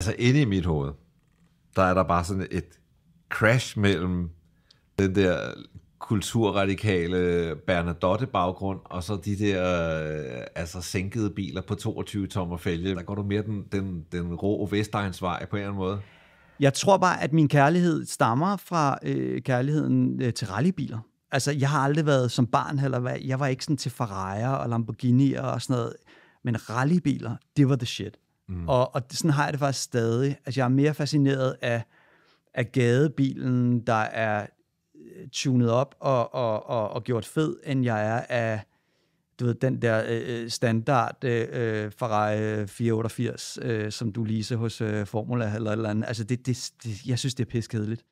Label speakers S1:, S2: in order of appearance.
S1: altså inde i mit hoved, der er der bare sådan et crash mellem den der kulturradikale Bernadotte-baggrund, og så de der øh, altså sænkede biler på 22-tommer fælge. Der går du mere den, den, den rå Vestegnsvej på en eller anden måde.
S2: Jeg tror bare, at min kærlighed stammer fra øh, kærligheden øh, til rallybiler. Altså, jeg har aldrig været som barn, heller. jeg var ikke sådan til Ferrari'er og Lamborghini'er og sådan noget, men rallybiler, det var the shit. Mm. Og, og sådan har jeg det faktisk stadig. Altså, jeg er mere fascineret af, af gadebilen, der er øh, tunet op og, og, og, og gjort fed, end jeg er af du ved, den der øh, øh standard øh, øh Ferrari 488, øh, som du lige hos øh, Formula eller et eller andet. Altså, det, det, det, jeg synes, det er pisse kedeligt.